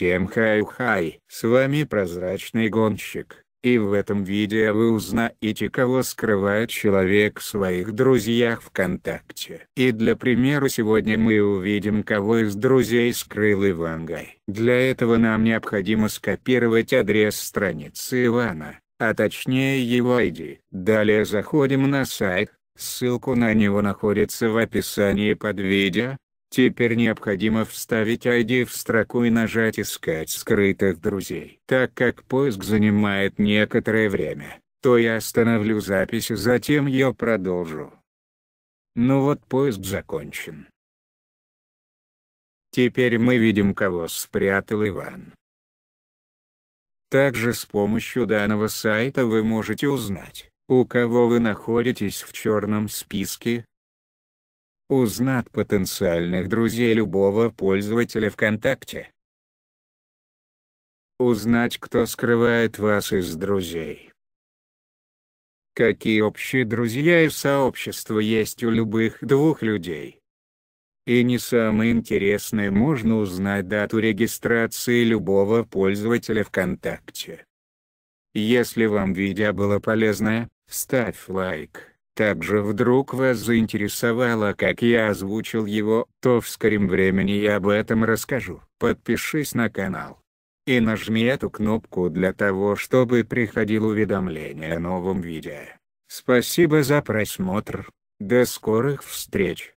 Всем хай-хай, с вами прозрачный гонщик, и в этом видео вы узнаете кого скрывает человек в своих друзьях ВКонтакте. И для примера сегодня мы увидим кого из друзей скрыл Иван Для этого нам необходимо скопировать адрес страницы Ивана, а точнее его ID. Далее заходим на сайт, ссылку на него находится в описании под видео, Теперь необходимо вставить ID в строку и нажать «Искать скрытых друзей». Так как поиск занимает некоторое время, то я остановлю запись и затем ее продолжу. Ну вот поиск закончен. Теперь мы видим кого спрятал Иван. Также с помощью данного сайта вы можете узнать, у кого вы находитесь в черном списке, Узнать потенциальных друзей любого пользователя ВКонтакте. Узнать, кто скрывает вас из друзей. Какие общие друзья и сообщества есть у любых двух людей. И не самое интересное можно узнать дату регистрации любого пользователя ВКонтакте. Если вам видео было полезное, ставь лайк также вдруг вас заинтересовало как я озвучил его, то в скором времени я об этом расскажу. Подпишись на канал. И нажми эту кнопку для того, чтобы приходило уведомление о новом видео. Спасибо за просмотр. До скорых встреч.